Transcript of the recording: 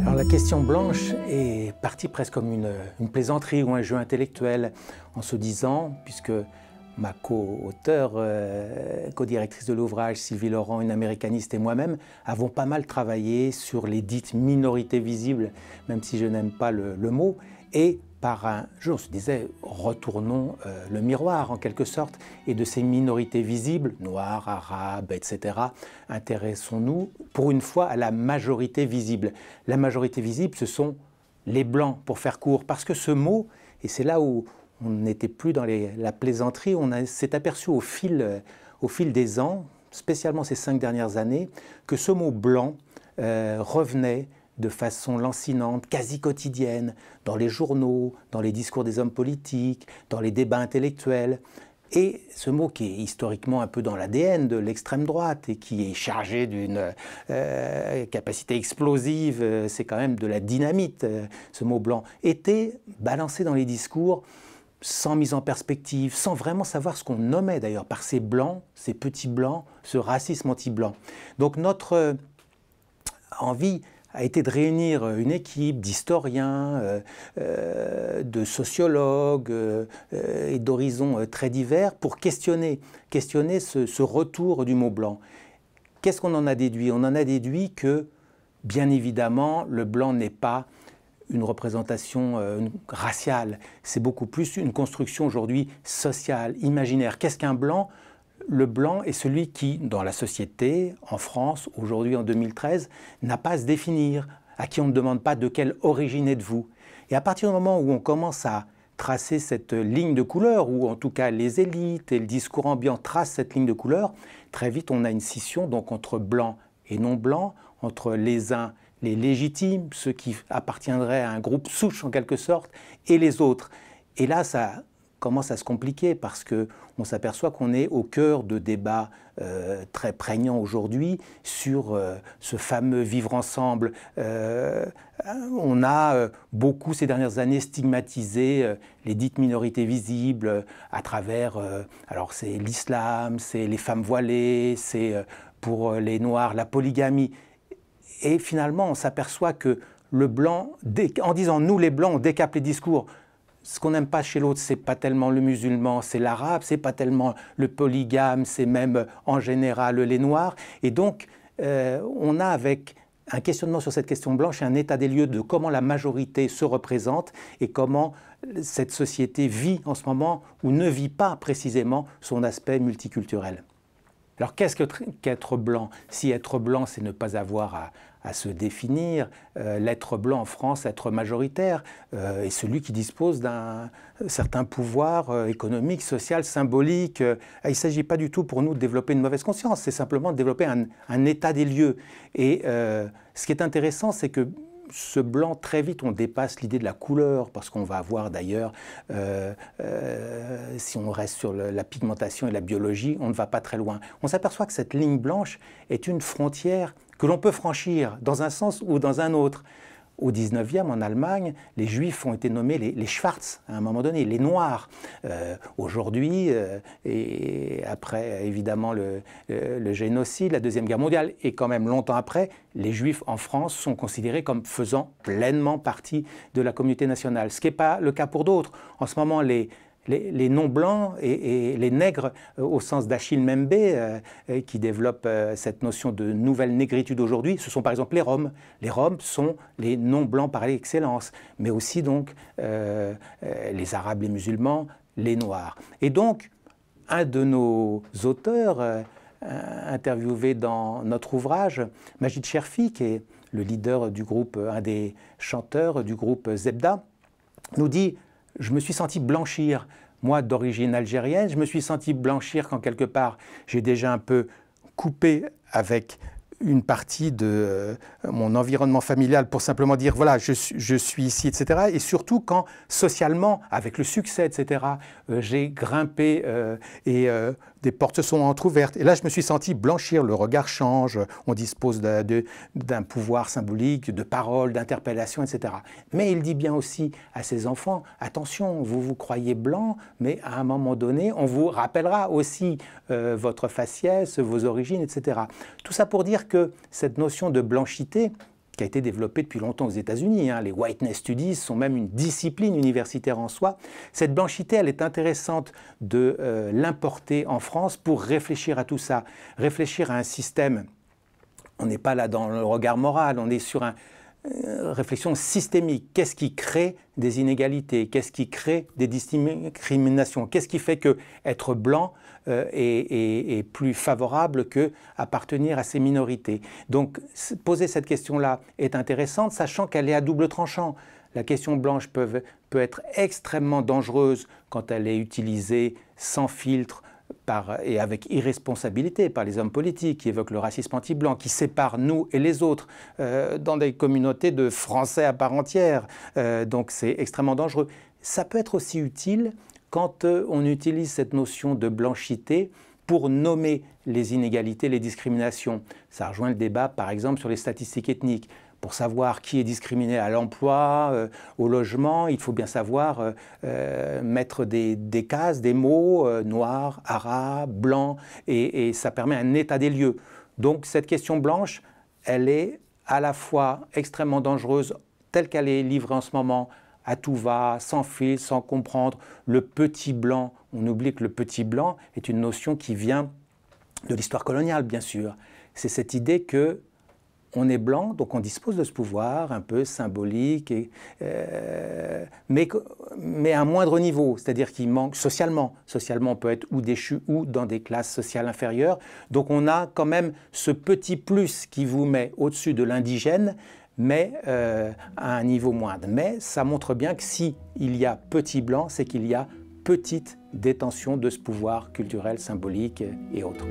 Alors la question blanche est partie presque comme une, plaisanterie ou un jeu intellectuel, en se disant, puisque ma co-auteure, euh, co-directrice de l'ouvrage, Sylvie Laurent, une américaniste et moi-même, avons pas mal travaillé sur les dites minorités visibles, même si je n'aime pas le, le, mot, et par un jeu. On se disait, retournons euh, le miroir en quelque sorte, et de ces minorités visibles, noires, arabes, etc., intéressons-nous pour une fois à la majorité visible. La majorité visible, ce sont les blancs, pour faire court, parce que ce mot, et c'est là où on n'était plus dans la plaisanterie, on s'est aperçu au fil, euh, au fil des ans, spécialement ces cinq dernières années, que ce mot blanc euh, revenait de façon lancinante, quasi quotidienne, dans les journaux, dans les discours des hommes politiques, dans les débats intellectuels. Et ce mot qui est historiquement un peu dans l'ADN de l'extrême droite et qui est chargé d'une euh, capacité explosive, euh, c'est quand même de la dynamite, euh, ce mot blanc, était balancé dans les discours sans mise en perspective, sans vraiment savoir ce qu'on nommait d'ailleurs par ces blancs, ces petits blancs, ce racisme anti-blanc. Donc notre envie a été de réunir euh, une équipe d'historiens, euh, euh, de sociologues et d'horizons très divers pour questionner, ce, retour du mot blanc. Qu'est-ce qu'on en a déduit On en a déduit que, bien évidemment, le blanc n'est pas une représentation raciale, c'est beaucoup plus une construction aujourd'hui sociale, imaginaire. Qu'est-ce qu'un blanc le blanc est celui qui, dans la société, en France, aujourd'hui en 2013, n'a pas à se définir, à qui on ne demande pas de quelle origine êtes-vous. Et à partir du moment où on commence à tracer cette ligne de couleur, ou en tout cas les élites et le discours ambiant tracent cette ligne de couleur, très vite on a une scission donc entre blanc et non blanc, entre les uns les légitimes, ceux qui appartiendraient à un groupe souche en quelque sorte, et les autres. Et là, ça commence à se compliquer parce qu'on s'aperçoit qu'on est au cœur de débats euh, très prégnants aujourd'hui sur euh, ce fameux vivre ensemble. Euh, on a beaucoup ces dernières années stigmatisé les dites minorités visibles à travers, alors c'est l'islam, c'est les femmes voilées, c'est pour les noirs la polygamie. Et finalement, on s'aperçoit que le blanc, en disant nous les blancs, on décape les discours ce qu'on n'aime pas chez l'autre, c'est pas tellement le musulman, c'est l'arabe, c'est pas tellement le polygame, c'est même euh, en général les noirs. Et donc, euh, on a avec un questionnement sur cette question blanche un état des lieux de comment la majorité se représente et comment cette société vit en ce moment ou ne vit pas précisément son aspect multiculturel. Alors qu'est-ce qu'être blanc Si être blanc, c'est ne pas avoir à, à se définir. Euh, l'être blanc en France, être majoritaire, euh, et celui qui dispose d'un certain pouvoir euh, économique, social, symbolique. il ne s'agit pas du tout pour nous de développer une mauvaise conscience, c'est simplement de développer un, état des lieux. Et ce qui est intéressant, c'est que ce blanc, très vite, on dépasse l'idée de la couleur, parce qu'on va avoir d'ailleurs, si on reste sur la pigmentation et la biologie, on ne va pas très loin. On s'aperçoit que cette ligne blanche est une frontière que l'on peut franchir dans un sens ou dans un autre. Au 19e, en Allemagne, les Juifs ont été nommés les, les Schwarz, à un moment donné, les Noirs. Euh, aujourd'hui, euh, et après évidemment le, génocide, la Deuxième Guerre mondiale, et quand même longtemps après, les Juifs en France sont considérés comme faisant pleinement partie de la communauté nationale, ce qui n'est pas le cas pour d'autres. En ce moment, les les, non-blancs et, les nègres, euh, au sens d'Achille Membe, euh, euh, qui développe cette notion de nouvelle négritude aujourd'hui, ce sont par exemple les Roms. Les Roms sont les non-blancs par excellence, mais aussi donc les Arabes, les musulmans, les Noirs. Et donc, un de nos auteurs, interviewé dans notre ouvrage, Majid Sherfi, qui est le leader du groupe, un des chanteurs du groupe Zebda, nous dit je me suis senti blanchir, moi d'origine algérienne, je me suis senti blanchir quand quelque part j'ai déjà un peu coupé avec une partie de euh, mon environnement familial pour simplement dire voilà, je, suis ici, etc. Et surtout quand socialement, avec le succès, etc., euh, j'ai grimpé euh, et des portes sont entrouvertes. Et là, je me suis senti blanchir, le regard change, on dispose d'un pouvoir symbolique, de paroles, d'interpellations, etc. Mais il dit bien aussi à ses enfants, attention, vous vous croyez blanc, mais à un moment donné, on vous rappellera aussi euh, votre faciès, vos origines, etc. Tout ça pour dire que cette notion de blanchité, qui a été développée depuis longtemps aux États-Unis. Hein. Les whiteness studies sont même une discipline universitaire en soi. Cette blanchité, elle est intéressante de euh, l'importer en France pour réfléchir à tout ça, réfléchir à un système. On n'est pas là dans le regard moral, on est sur une euh, réflexion systémique. Qu'est-ce qui crée des inégalités Qu'est-ce qui crée des discriminations Qu'est-ce qui fait que être blanc et euh, est, plus favorable que appartenir à ces minorités. Donc poser cette question-là est intéressante, sachant qu'elle est à double tranchant. La question blanche peut, être extrêmement dangereuse quand elle est utilisée sans filtre, et avec irresponsabilité par les hommes politiques qui évoquent le racisme anti-blanc, qui séparent nous et les autres euh, dans des communautés de Français à part entière. Euh, donc c'est extrêmement dangereux. Ça peut être aussi utile quand euh, on utilise cette notion de blanchité pour nommer les inégalités, les discriminations. Ça rejoint le débat, par exemple, sur les statistiques ethniques. Pour savoir qui est discriminé à l'emploi, euh, au logement, il faut bien savoir euh, mettre des, cases, des mots noirs, arabes, blancs, et ça permet un état des lieux. Donc cette question blanche, elle est à la fois extrêmement dangereuse telle qu'elle est livrée en ce moment à tout va, sans fil, sans comprendre. Le petit blanc, on oublie que le petit blanc est une notion qui vient de l'histoire coloniale, bien sûr. C'est cette idée que on est blanc, donc on dispose de ce pouvoir un peu symbolique, euh, mais, mais à un moindre niveau, c'est-à-dire qu'il manque socialement. Socialement, on peut être ou déchu ou dans des classes sociales inférieures. Donc on a quand même ce petit plus qui vous met au-dessus de l'indigène, mais euh, à un niveau moindre. Mais ça montre bien que si il y a petit blanc, c'est qu'il y a petite détention de ce pouvoir culturel, symbolique et autres.